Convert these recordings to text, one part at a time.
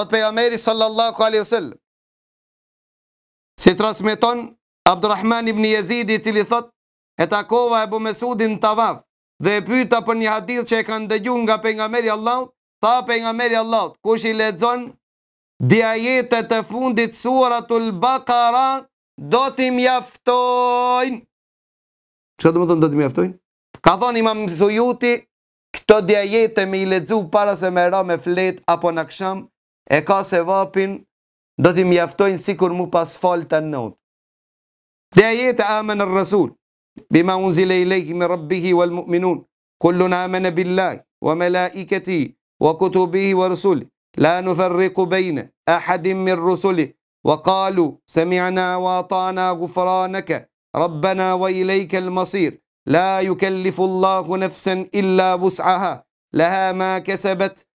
Thot pe Ameri sallallahu alaihi wasallam. Si transmeton Abdurrahman ibn Jezidi, i cili thot e takova Abu Mesudin t'avaf, dhe e pyeta për një hadith që e kanë dëgjuar nga pejgamberi Allahut, tha pejgamberi Allahut, kush i lexon diajetet e fundit suratul bakara, do t'i mjaftojnë. Çfarë do të thonë do t'i mjaftojnë? Ka thënë Imam Suyuti, këto diajete me i lexu para se më ra me flet apo në kësham, e ka se vapin, do t'i mjaftojnë si kur mu pas falë të nëut. Dhe ajete amen rësul, bima unë zile i lejki me rabbihi wal mu'minun, kullun amen e billaj, wa me la i këti, wa kutubihi wa rësuli, la në thërriku bejne, a hadim mir rësuli, wa kalu, se semi'na wa atana gufranaka, ربنا وإليك المصير لا يكلف Allahu نفسا illa وسعها لها ma كسبت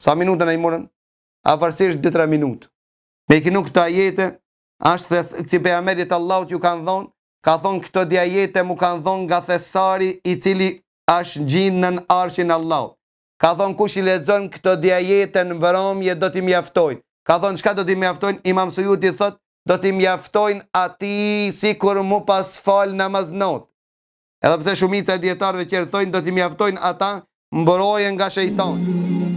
Sa minutën e i morën? A farsisht ditra minutë. Me i kënu këto ajete, ashtë dhe si pe Amerit Allahut ju kanë dhonë, ka thonë këto di ajete mu kanë dhonë nga thesari i cili ashtë gjinë në në arshin Allahut. Ka thonë kush i lezën këto di ajete në vëromje, do t'i mjaftojnë. Ka thonë qka do t'i mjaftojnë? Imam Sujuti thotë do t'i mjaftojnë ati si kur mu pas falë në maznot. Edhe pse shumica djetarve që rëthojnë do t'i mjaftojnë ata mbërojen nga shejtonë.